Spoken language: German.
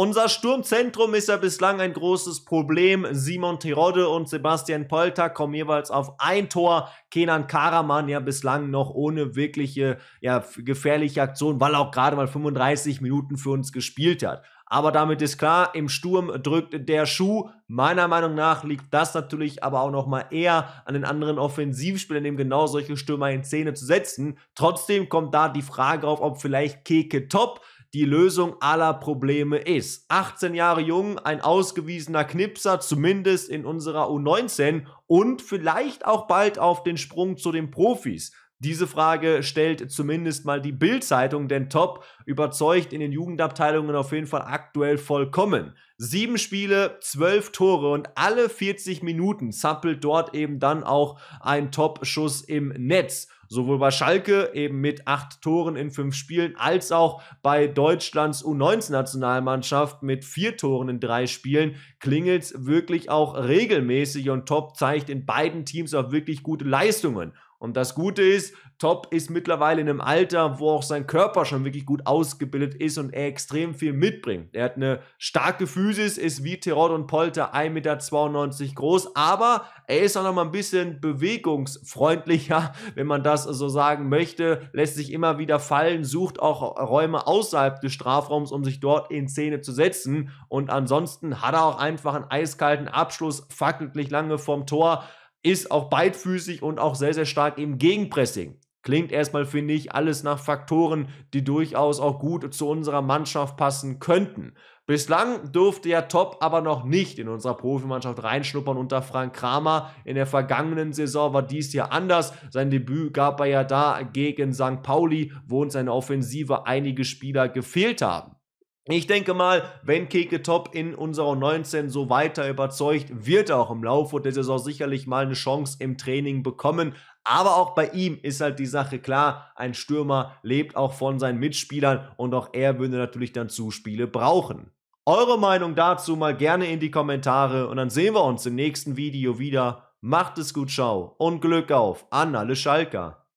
Unser Sturmzentrum ist ja bislang ein großes Problem. Simon Terodde und Sebastian Polter kommen jeweils auf ein Tor. Kenan Karaman ja bislang noch ohne wirkliche ja, gefährliche Aktion, weil er auch gerade mal 35 Minuten für uns gespielt hat. Aber damit ist klar, im Sturm drückt der Schuh. Meiner Meinung nach liegt das natürlich aber auch nochmal eher an den anderen Offensivspielern, dem genau solche Stürmer in Szene zu setzen. Trotzdem kommt da die Frage auf, ob vielleicht Keke Top die Lösung aller Probleme ist. 18 Jahre jung, ein ausgewiesener Knipser, zumindest in unserer U19 und vielleicht auch bald auf den Sprung zu den Profis. Diese Frage stellt zumindest mal die Bild-Zeitung, denn Top überzeugt in den Jugendabteilungen auf jeden Fall aktuell vollkommen. Sieben Spiele, zwölf Tore und alle 40 Minuten zappelt dort eben dann auch ein Top-Schuss im Netz. Sowohl bei Schalke eben mit acht Toren in fünf Spielen, als auch bei Deutschlands U19-Nationalmannschaft mit vier Toren in drei Spielen klingelt es wirklich auch regelmäßig und Top zeigt in beiden Teams auch wirklich gute Leistungen. Und das Gute ist, Top ist mittlerweile in einem Alter, wo auch sein Körper schon wirklich gut ausgebildet ist und er extrem viel mitbringt. Er hat eine starke Physis, ist wie Terod und Polter 1,92 Meter groß, aber er ist auch noch mal ein bisschen bewegungsfreundlicher, wenn man das so sagen möchte, lässt sich immer wieder fallen, sucht auch Räume außerhalb des Strafraums, um sich dort in Szene zu setzen. Und ansonsten hat er auch einfach einen eiskalten Abschluss, fackelt nicht lange vorm Tor, ist auch beidfüßig und auch sehr, sehr stark im Gegenpressing. Klingt erstmal, finde ich, alles nach Faktoren, die durchaus auch gut zu unserer Mannschaft passen könnten. Bislang durfte ja Top aber noch nicht in unserer Profimannschaft reinschnuppern unter Frank Kramer. In der vergangenen Saison war dies ja anders. Sein Debüt gab er ja da gegen St. Pauli, wo uns seine Offensive einige Spieler gefehlt haben. Ich denke mal, wenn Keke Top in unserer 19 so weiter überzeugt, wird er auch im Laufe der Saison sicherlich mal eine Chance im Training bekommen. Aber auch bei ihm ist halt die Sache klar, ein Stürmer lebt auch von seinen Mitspielern und auch er würde natürlich dann Zuspiele brauchen. Eure Meinung dazu mal gerne in die Kommentare und dann sehen wir uns im nächsten Video wieder. Macht es gut, ciao und Glück auf an alle Schalker.